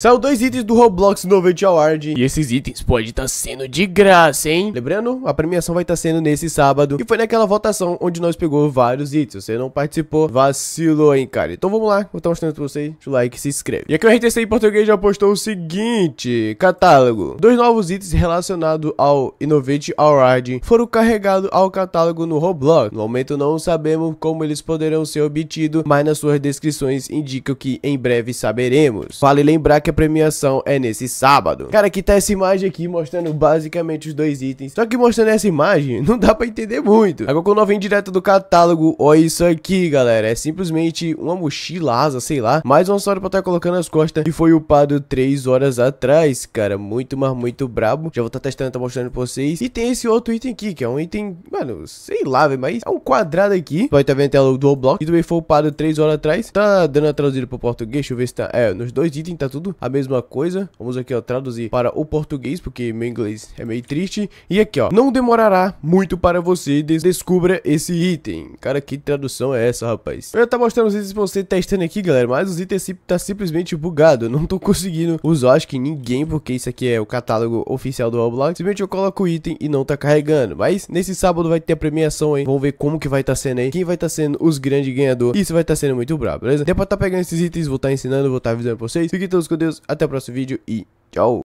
Saiu dois itens do Roblox Novate Award E esses itens podem estar tá sendo de graça, hein? Lembrando, a premiação vai estar tá sendo nesse sábado E foi naquela votação onde nós pegou vários itens você não participou, vacilou, hein, cara Então vamos lá, vou estar tá mostrando pra vocês Deixa o like se inscreve E aqui o RTC em português já postou o seguinte Catálogo Dois novos itens relacionados ao Innovate Award Foram carregados ao catálogo no Roblox No momento não sabemos como eles poderão ser obtidos Mas nas suas descrições indicam que em breve saberemos Vale lembrar que que a premiação é nesse sábado. Cara, aqui tá essa imagem aqui mostrando basicamente os dois itens. Só que mostrando essa imagem, não dá pra entender muito. Agora, quando eu vim direto do catálogo, olha isso aqui, galera. É simplesmente uma mochila asa, sei lá. Mais um acessório pra estar tá colocando nas costas. E foi upado 3 horas atrás, cara. Muito, mas muito brabo. Já vou estar tá testando, tá mostrando pra vocês. E tem esse outro item aqui, que é um item, mano, sei lá, velho. Mas é um quadrado aqui. Vai estar tá vendo a tela do Roblox. E também foi upado 3 horas atrás. Tá dando a traduzida pro português. Deixa eu ver se tá... É, nos dois itens tá tudo a mesma coisa. Vamos aqui, ó, traduzir para o português, porque meu inglês é meio triste. E aqui, ó, não demorará muito para você des descubra esse item. Cara, que tradução é essa, rapaz? Eu ia tá mostrando os itens pra você testando aqui, galera, mas os itens tá simplesmente bugado. Eu não tô conseguindo usar, acho que ninguém, porque isso aqui é o catálogo oficial do Roblox. Simplesmente eu coloco o item e não tá carregando. Mas nesse sábado vai ter a premiação, hein? Vamos ver como que vai estar tá sendo aí, quem vai estar tá sendo os grandes ganhadores. Isso vai estar tá sendo muito brabo, beleza? Depois tá pegando esses itens, vou estar tá ensinando, vou estar tá avisando pra vocês. Fiquem todos com Deus. Deus, até o próximo vídeo e tchau!